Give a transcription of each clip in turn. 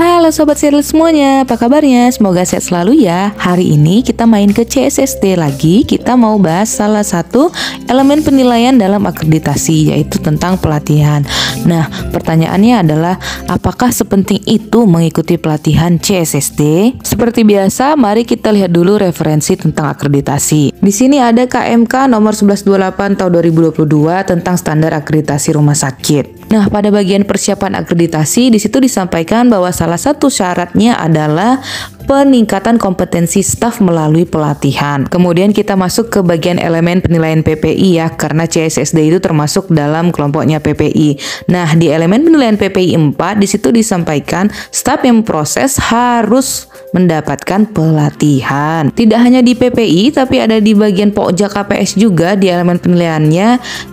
Halo Sobat Serial semuanya, apa kabarnya? Semoga sehat selalu ya Hari ini kita main ke CSSD lagi Kita mau bahas salah satu elemen penilaian dalam akreditasi Yaitu tentang pelatihan Nah, pertanyaannya adalah Apakah sepenting itu mengikuti pelatihan CSSD? Seperti biasa, mari kita lihat dulu referensi tentang akreditasi Di sini ada KMK nomor 1128 tahun 2022 tentang standar akreditasi rumah sakit Nah, pada bagian persiapan akreditasi di situ disampaikan bahwa salah satu syaratnya adalah peningkatan kompetensi staf melalui pelatihan. Kemudian kita masuk ke bagian elemen penilaian PPI ya, karena CSSD itu termasuk dalam kelompoknya PPI. Nah, di elemen penilaian PPI 4 di situ disampaikan staf yang proses harus mendapatkan pelatihan. Tidak hanya di PPI tapi ada di bagian pokja KPS juga di elemen penilaiannya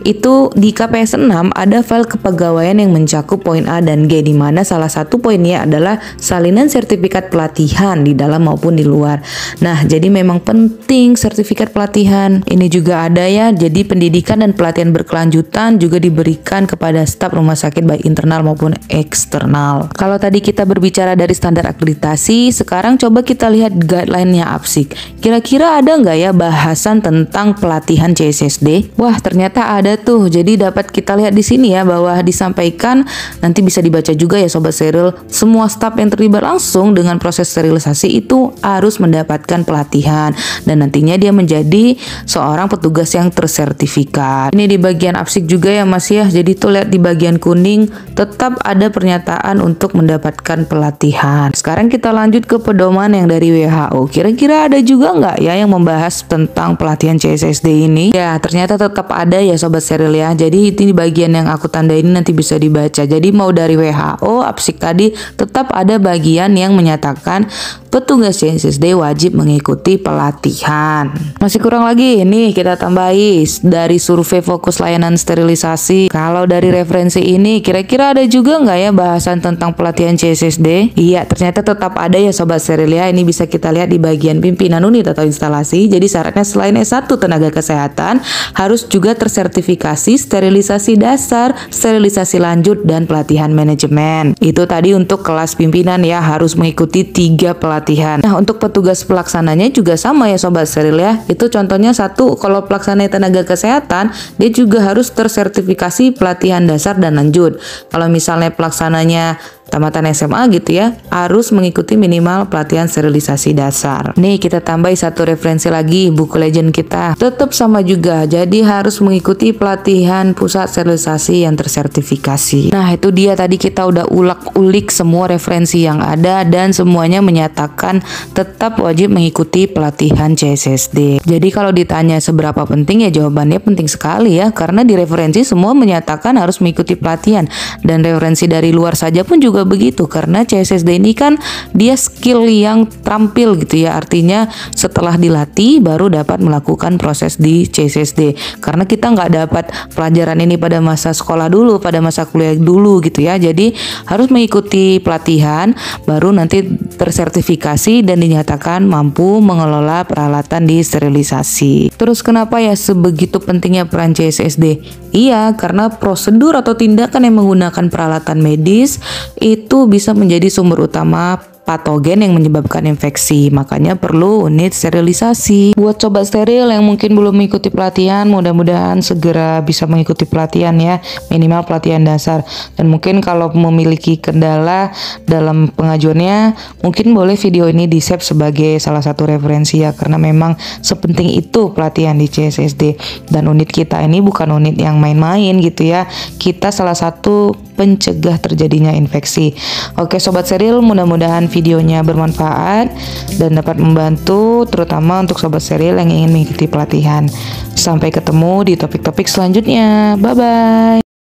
itu di KPS 6 ada file kepegawaian yang mencakup poin A dan G di mana salah satu poinnya adalah salinan sertifikat pelatihan di dalam maupun di luar. Nah, jadi memang penting sertifikat pelatihan. Ini juga ada ya. Jadi pendidikan dan pelatihan berkelanjutan juga diberikan kepada staf rumah sakit baik internal maupun eksternal. Kalau tadi kita berbicara dari standar akreditasi, sekarang sekarang coba kita lihat guideline-nya APSIK. Kira-kira ada nggak ya bahasan tentang pelatihan CSSD? Wah, ternyata ada tuh. Jadi dapat kita lihat di sini ya bahwa disampaikan nanti bisa dibaca juga ya sobat seril. Semua staf yang terlibat langsung dengan proses sterilisasi itu harus mendapatkan pelatihan dan nantinya dia menjadi seorang petugas yang tersertifikat. Ini di bagian APSIK juga ya Mas ya. Jadi tuh lihat di bagian kuning tetap ada pernyataan untuk mendapatkan pelatihan. Sekarang kita lanjut ke pedoman yang dari WHO. Kira-kira ada juga nggak ya yang membahas tentang pelatihan CSSD ini? Ya, ternyata tetap ada ya sobat seril ya. Jadi ini bagian yang aku tanda ini nanti bisa dibaca. Jadi mau dari WHO, Apsik tetap ada bagian yang menyatakan petugas CNSSD wajib mengikuti pelatihan. Masih kurang lagi, nih kita tambahi dari survei fokus layanan sterilisasi. Kalau dari referensi ini, kira-kira ada juga nggak ya bahasan tentang pelatihan CSSD? Iya, ternyata tetap ada ya Sobat Sterilia. Ini bisa kita lihat di bagian pimpinan unit atau instalasi. Jadi syaratnya selain S1 tenaga kesehatan, harus juga tersertifikasi sterilisasi dasar, sterilisasi lanjut, dan pelatihan manajemen. Itu tadi untuk kelas pimpinan ya, harus mengikuti tiga pelatihan pelatihan. Nah, untuk petugas pelaksananya juga sama ya sobat seril ya. Itu contohnya satu kalau pelaksana tenaga kesehatan dia juga harus tersertifikasi pelatihan dasar dan lanjut. Kalau misalnya pelaksananya tamatan SMA gitu ya harus mengikuti minimal pelatihan sterilisasi dasar. Nih kita tambah satu referensi lagi buku legend kita. Tetap sama juga, jadi harus mengikuti pelatihan pusat sterilisasi yang tersertifikasi. Nah itu dia tadi kita udah ulak-ulik semua referensi yang ada dan semuanya menyatakan tetap wajib mengikuti pelatihan CSSD. Jadi kalau ditanya seberapa penting ya jawabannya penting sekali ya karena di referensi semua menyatakan harus mengikuti pelatihan dan referensi dari luar saja pun juga juga begitu karena CSSD ini kan dia skill yang terampil gitu ya artinya setelah dilatih baru dapat melakukan proses di CSSD karena kita nggak dapat pelajaran ini pada masa sekolah dulu pada masa kuliah dulu gitu ya jadi harus mengikuti pelatihan baru nanti tersertifikasi dan dinyatakan mampu mengelola peralatan di sterilisasi terus kenapa ya sebegitu pentingnya peran CSSD iya karena prosedur atau tindakan yang menggunakan peralatan medis itu bisa menjadi sumber utama patogen yang menyebabkan infeksi. Makanya perlu unit sterilisasi. Buat sobat steril yang mungkin belum mengikuti pelatihan, mudah-mudahan segera bisa mengikuti pelatihan ya, minimal pelatihan dasar. Dan mungkin kalau memiliki kendala dalam pengajuannya, mungkin boleh video ini di save sebagai salah satu referensi ya karena memang sepenting itu pelatihan di CSSD dan unit kita ini bukan unit yang main-main gitu ya. Kita salah satu pencegah terjadinya infeksi. Oke sobat steril, mudah-mudahan videonya bermanfaat dan dapat membantu terutama untuk sobat serial yang ingin mengikuti pelatihan. Sampai ketemu di topik-topik selanjutnya. Bye bye.